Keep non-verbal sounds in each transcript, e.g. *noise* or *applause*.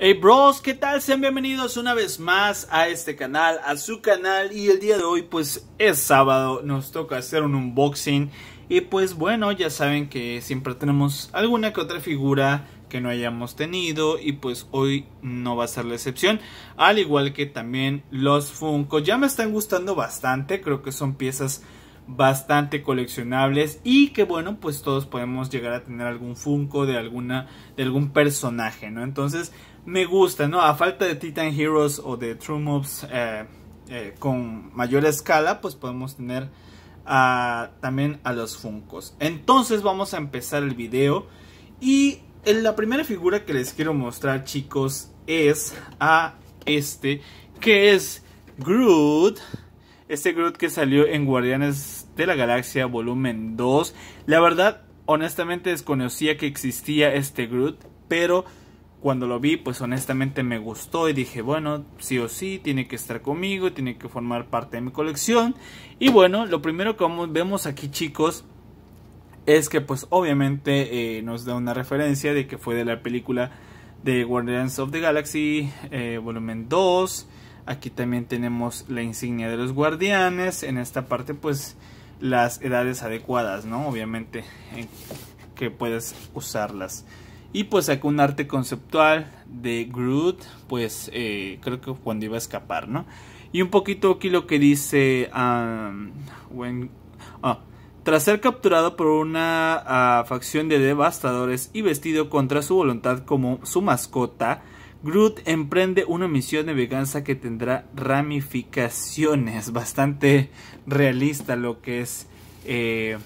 Hey bros, ¿qué tal? Sean bienvenidos una vez más a este canal, a su canal y el día de hoy pues es sábado, nos toca hacer un unboxing y pues bueno, ya saben que siempre tenemos alguna que otra figura que no hayamos tenido y pues hoy no va a ser la excepción, al igual que también los Funko, ya me están gustando bastante, creo que son piezas bastante coleccionables y que bueno pues todos podemos llegar a tener algún Funko de alguna de algún personaje no entonces me gusta no a falta de Titan Heroes o de True Moves eh, eh, con mayor escala pues podemos tener también a los Funcos entonces vamos a empezar el video y en la primera figura que les quiero mostrar chicos es a este que es Groot este Groot que salió en Guardianes de la Galaxia Volumen 2. La verdad, honestamente desconocía que existía este Groot, pero cuando lo vi, pues honestamente me gustó y dije, bueno, sí o sí, tiene que estar conmigo, tiene que formar parte de mi colección. Y bueno, lo primero que vemos aquí chicos es que pues obviamente eh, nos da una referencia de que fue de la película de Guardians of the Galaxy eh, volumen 2 Aquí también tenemos la insignia de los guardianes. En esta parte pues las edades adecuadas, ¿no? Obviamente que puedes usarlas. Y pues acá un arte conceptual de Groot, pues eh, creo que cuando iba a escapar, ¿no? Y un poquito aquí lo que dice... Ah, tras ser capturado por una ah, facción de devastadores y vestido contra su voluntad como su mascota, Groot emprende una misión de venganza que tendrá ramificaciones. *laughs* Bastante realista lo que es eh,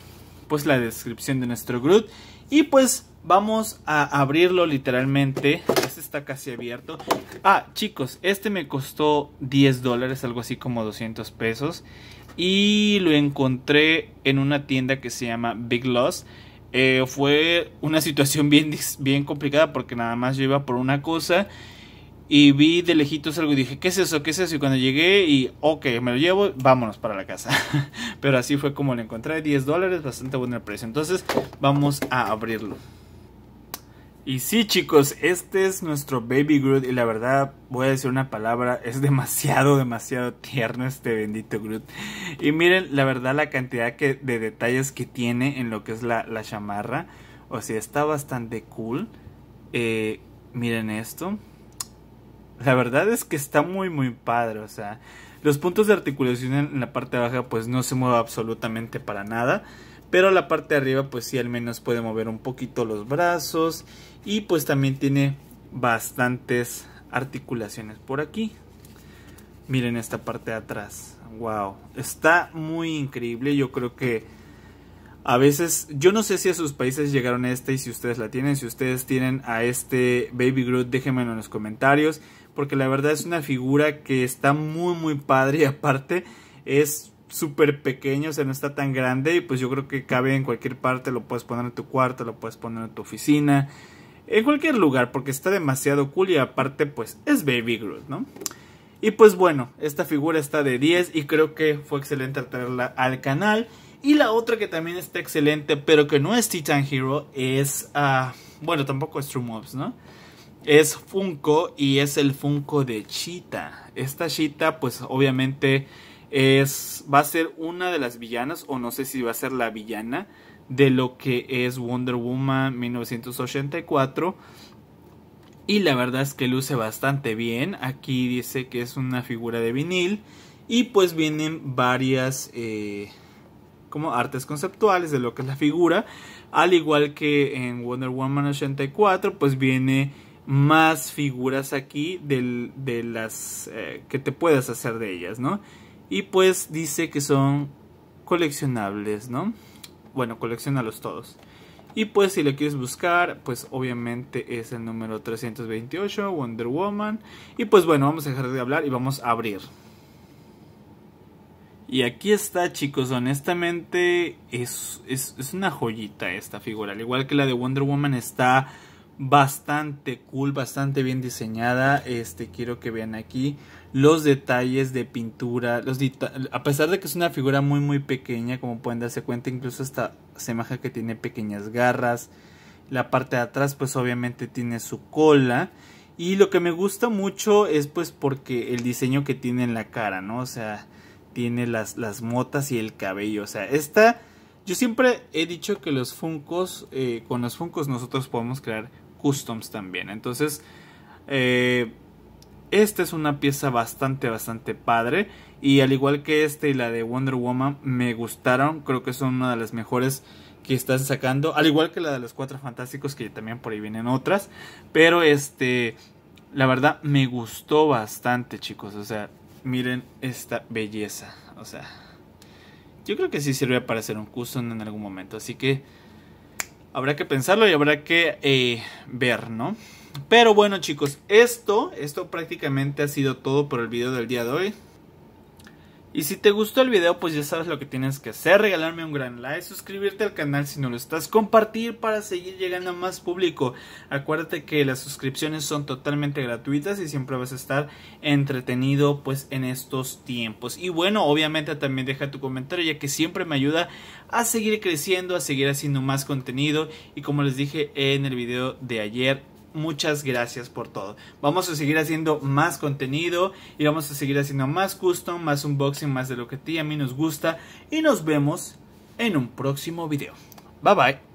pues la descripción de nuestro Groot. Y pues vamos a abrirlo literalmente. Este está casi abierto. Ah, chicos, este me costó 10 dólares, algo así como 200 pesos. Y lo encontré en una tienda que se llama Big Loss. Eh, fue una situación bien, bien complicada porque nada más yo iba por una cosa y vi de lejitos algo y dije, ¿qué es eso? ¿Qué es eso? Y cuando llegué y, ok, me lo llevo, vámonos para la casa. *laughs* Pero así fue como lo encontré, 10 dólares, bastante buen precio. Entonces vamos a abrirlo. Y sí chicos, este es nuestro Baby Groot y la verdad voy a decir una palabra, es demasiado, demasiado tierno este bendito Groot. Y miren, la verdad, la cantidad de detalles que tiene en lo que es la, chamarra. O sea, está bastante cool. Eh, miren esto. La verdad es que está muy, muy padre. O sea, los puntos de articulación en la parte baja pues no se mueve absolutamente para nada. Pero la parte de arriba pues sí al menos puede mover un poquito los brazos. Y pues también tiene bastantes articulaciones por aquí. Miren esta parte de atrás wow, está muy increíble. Yo creo que a veces, yo no sé si a sus países llegaron a este y si ustedes la tienen, si ustedes tienen a este Baby Groot, déjenmelo en los comentarios, porque la verdad es una figura que está muy muy padre y aparte es súper pequeño, o sea, no está tan grande y pues yo creo que cabe en cualquier parte, lo puedes poner en tu cuarto, lo puedes poner en tu oficina, en cualquier lugar, porque está demasiado cool y aparte pues es Baby Groot, ¿no? Y pues bueno, esta figura está de 10 y creo que fue excelente traerla al canal. Y la otra que también está excelente, pero que no es Titan Hero, es... Ah, bueno, tampoco es True Mobs, ¿no? Es Funko y es el Funko de Cheetah. Esta Cheetah, pues obviamente es va a ser una de las villanas o no sé si va a ser la villana de lo que es Wonder Woman 1984 y la verdad es que luce bastante bien. Aquí dice que es una figura de vinil y pues vienen varias eh, como artes conceptuales de lo que es la figura. Al igual que en Wonder Woman 84 pues viene más figuras aquí de las eh, que te puedas hacer de ellas, ¿no? Y pues dice que son coleccionables, ¿no? Bueno, coleccionalos todos. Y pues si lo quieres buscar, pues obviamente es el número 328, Wonder Woman. Y pues bueno, vamos a dejar de hablar y vamos a abrir. Y aquí está, chicos, honestamente es, es, es una joyita esta figura. Al igual que la de Wonder Woman está bastante cool, bastante bien diseñada. Este, quiero que vean aquí los detalles de pintura. a pesar de que es una figura muy muy pequeña, como pueden darse cuenta, incluso esta semaja que tiene pequeñas garras. La parte de atrás, pues obviamente tiene su cola. Y lo que me gusta mucho es pues porque el diseño que tiene en la cara, ¿no? O sea, tiene las, las motas y el cabello. O sea, esta... Yo siempre he dicho que los Funcos, eh, con los Funcos nosotros podemos crear customs también. Entonces, eh, esta es una pieza bastante, bastante padre. Y al igual que este y la de Wonder Woman, me gustaron. Creo que son una de las mejores que están sacando. Al igual que la de los Cuatro Fantásticos, que también por ahí vienen otras. Pero este, la verdad, me gustó bastante, chicos. O sea, miren esta belleza. O sea, yo creo que sí sirve para hacer un custom en algún momento. Así que habrá que pensarlo y habrá que eh, ver, ¿no? Pero bueno chicos, esto, esto prácticamente ha sido todo por el video del día de hoy. Y si te gustó el video, pues ya sabes lo que tienes que hacer, regalarme un gran like, suscribirte al canal si no lo estás, compartir para seguir llegando a más público. Acuérdate que las suscripciones son totalmente gratuitas y siempre vas a estar entretenido pues en estos tiempos. Y bueno, obviamente también deja tu comentario ya que siempre me ayuda a seguir creciendo, a seguir haciendo más contenido y como les dije en el video de ayer, muchas gracias por todo. Vamos a seguir haciendo más contenido y vamos a seguir haciendo más custom, más unboxing, más de lo que a ti y a mí nos gusta. Y nos vemos en un próximo video. Bye bye.